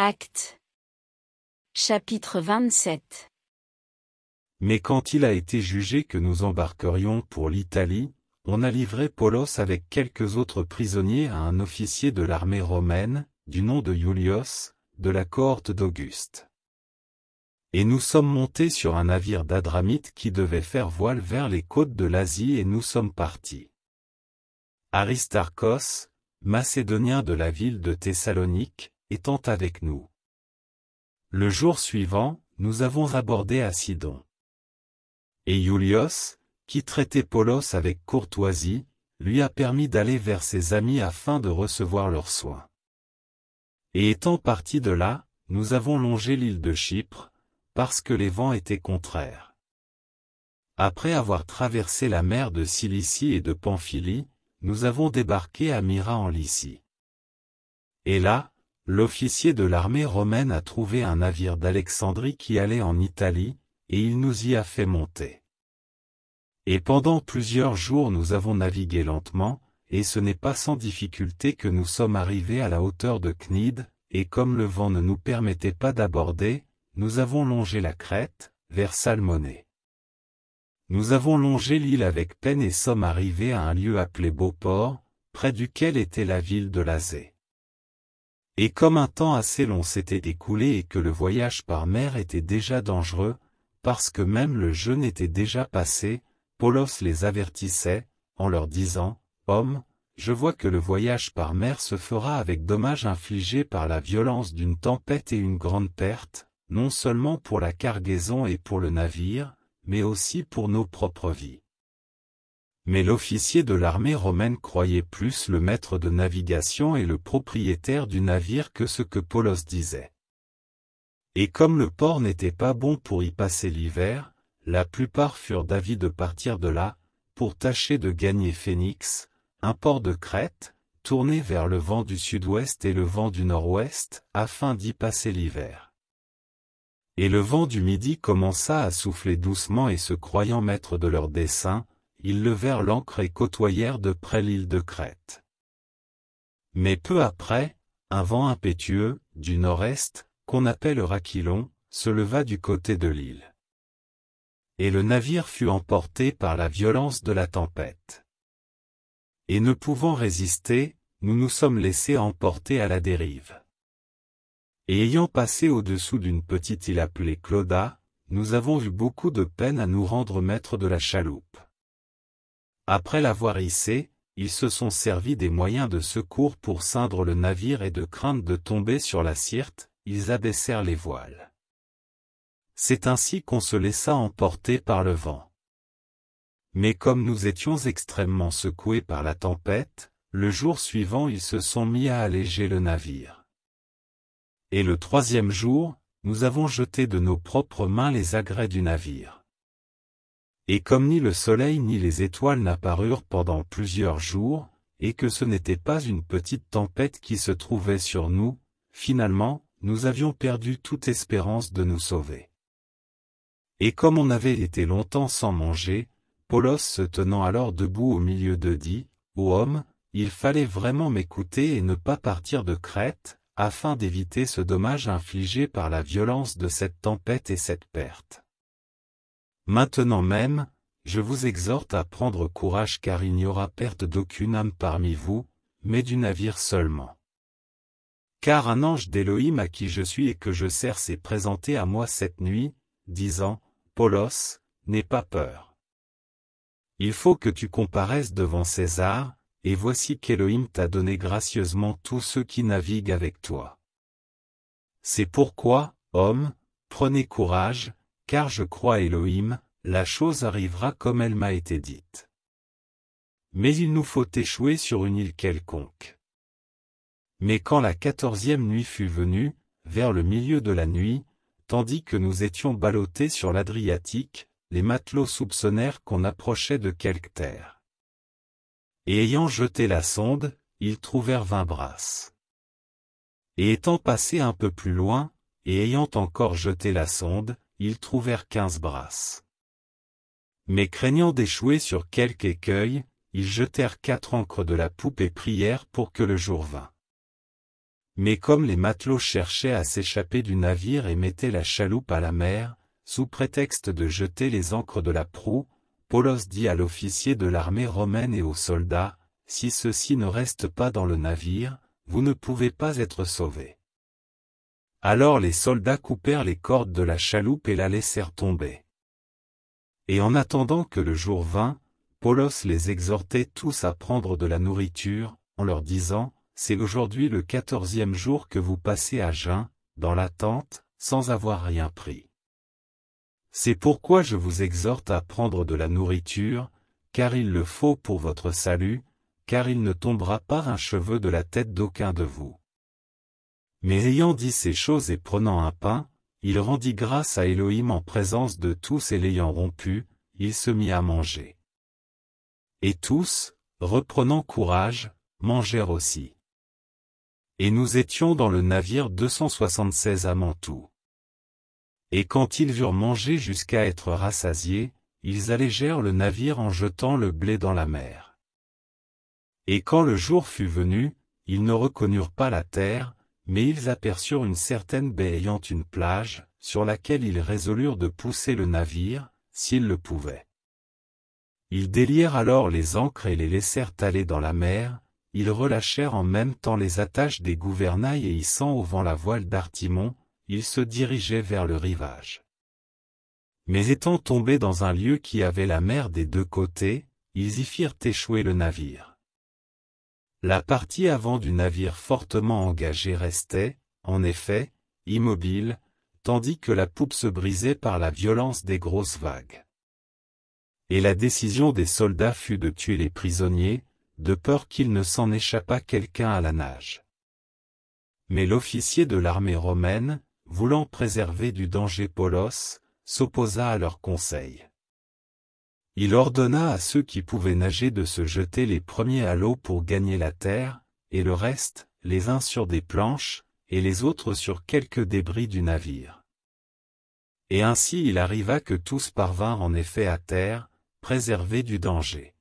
Acte. Chapitre 27. Mais quand il a été jugé que nous embarquerions pour l'Italie, on a livré Polos avec quelques autres prisonniers à un officier de l'armée romaine, du nom de Iulios, de la cohorte d'Auguste. Et nous sommes montés sur un navire d'Adramite qui devait faire voile vers les côtes de l'Asie et nous sommes partis. Aristarchos, macédonien de la ville de Thessalonique, étant avec nous. Le jour suivant, nous avons abordé à Sidon. Et Iulios, qui traitait Polos avec courtoisie, lui a permis d'aller vers ses amis afin de recevoir leurs soins. Et étant partis de là, nous avons longé l'île de Chypre, parce que les vents étaient contraires. Après avoir traversé la mer de Cilicie et de Pamphylie, nous avons débarqué à Myra en Lycie. Et là, L'officier de l'armée romaine a trouvé un navire d'Alexandrie qui allait en Italie, et il nous y a fait monter. Et pendant plusieurs jours nous avons navigué lentement, et ce n'est pas sans difficulté que nous sommes arrivés à la hauteur de Cnid, et comme le vent ne nous permettait pas d'aborder, nous avons longé la crête, vers Salmonée. Nous avons longé l'île avec peine et sommes arrivés à un lieu appelé Beauport, près duquel était la ville de Lazée. Et comme un temps assez long s'était écoulé et que le voyage par mer était déjà dangereux, parce que même le jeûne était déjà passé, Polos les avertissait, en leur disant, « Hommes, je vois que le voyage par mer se fera avec dommages infligés par la violence d'une tempête et une grande perte, non seulement pour la cargaison et pour le navire, mais aussi pour nos propres vies mais l'officier de l'armée romaine croyait plus le maître de navigation et le propriétaire du navire que ce que Polos disait. Et comme le port n'était pas bon pour y passer l'hiver, la plupart furent d'avis de partir de là, pour tâcher de gagner Phénix, un port de Crète, tourné vers le vent du sud-ouest et le vent du nord-ouest, afin d'y passer l'hiver. Et le vent du midi commença à souffler doucement et se croyant maître de leur dessein, ils levèrent l'ancre et côtoyèrent de près l'île de Crète. Mais peu après, un vent impétueux, du nord-est, qu'on appelle Raquilon, se leva du côté de l'île. Et le navire fut emporté par la violence de la tempête. Et ne pouvant résister, nous nous sommes laissés emporter à la dérive. Et ayant passé au-dessous d'une petite île appelée Cloda, nous avons eu beaucoup de peine à nous rendre maîtres de la chaloupe. Après l'avoir hissé, ils se sont servis des moyens de secours pour ceindre le navire et de crainte de tomber sur la Sirte, ils abaissèrent les voiles. C'est ainsi qu'on se laissa emporter par le vent. Mais comme nous étions extrêmement secoués par la tempête, le jour suivant ils se sont mis à alléger le navire. Et le troisième jour, nous avons jeté de nos propres mains les agrès du navire et comme ni le soleil ni les étoiles n'apparurent pendant plusieurs jours, et que ce n'était pas une petite tempête qui se trouvait sur nous, finalement, nous avions perdu toute espérance de nous sauver. Et comme on avait été longtemps sans manger, Polos se tenant alors debout au milieu de dit, Ô homme, il fallait vraiment m'écouter et ne pas partir de Crète, afin d'éviter ce dommage infligé par la violence de cette tempête et cette perte. Maintenant même, je vous exhorte à prendre courage car il n'y aura perte d'aucune âme parmi vous, mais du navire seulement. Car un ange d'Élohim à qui je suis et que je sers s'est présenté à moi cette nuit, disant, Polos, n'aie pas peur. Il faut que tu comparaisses devant César, et voici qu'Élohim t'a donné gracieusement tous ceux qui naviguent avec toi. C'est pourquoi, homme, prenez courage, car je crois Elohim la chose arrivera comme elle m'a été dite. Mais il nous faut échouer sur une île quelconque. Mais quand la quatorzième nuit fut venue, vers le milieu de la nuit, tandis que nous étions ballottés sur l'Adriatique, les matelots soupçonnèrent qu'on approchait de quelque terre. Et ayant jeté la sonde, ils trouvèrent vingt brasses. Et étant passés un peu plus loin, et ayant encore jeté la sonde, ils trouvèrent quinze brasses. Mais craignant d'échouer sur quelque écueil, ils jetèrent quatre ancres de la poupe et prièrent pour que le jour vînt. Mais comme les matelots cherchaient à s'échapper du navire et mettaient la chaloupe à la mer, sous prétexte de jeter les ancres de la proue, Paulos dit à l'officier de l'armée romaine et aux soldats, Si ceux-ci ne reste pas dans le navire, vous ne pouvez pas être sauvés. Alors les soldats coupèrent les cordes de la chaloupe et la laissèrent tomber. Et en attendant que le jour vînt, Paulos les exhortait tous à prendre de la nourriture, en leur disant, C'est aujourd'hui le quatorzième jour que vous passez à jeun, dans la tente, sans avoir rien pris. C'est pourquoi je vous exhorte à prendre de la nourriture, car il le faut pour votre salut, car il ne tombera pas un cheveu de la tête d'aucun de vous. Mais ayant dit ces choses et prenant un pain, il rendit grâce à Elohim en présence de tous et l'ayant rompu, il se mit à manger. Et tous, reprenant courage, mangèrent aussi. Et nous étions dans le navire 276 à Mantoue. Et quand ils eurent mangé jusqu'à être rassasiés, ils allégèrent le navire en jetant le blé dans la mer. Et quand le jour fut venu, ils ne reconnurent pas la terre, mais ils aperçurent une certaine baie ayant une plage, sur laquelle ils résolurent de pousser le navire, s'ils le pouvaient. Ils délièrent alors les ancres et les laissèrent aller dans la mer, ils relâchèrent en même temps les attaches des gouvernails et hissant au vent la voile d'Artimon, ils se dirigeaient vers le rivage. Mais étant tombés dans un lieu qui avait la mer des deux côtés, ils y firent échouer le navire. La partie avant du navire fortement engagée restait, en effet, immobile, tandis que la poupe se brisait par la violence des grosses vagues. Et la décision des soldats fut de tuer les prisonniers, de peur qu'il ne s'en échappât quelqu'un à la nage. Mais l'officier de l'armée romaine, voulant préserver du danger Polos, s'opposa à leur conseil. Il ordonna à ceux qui pouvaient nager de se jeter les premiers à l'eau pour gagner la terre, et le reste, les uns sur des planches, et les autres sur quelques débris du navire. Et ainsi il arriva que tous parvinrent en effet à terre, préservés du danger.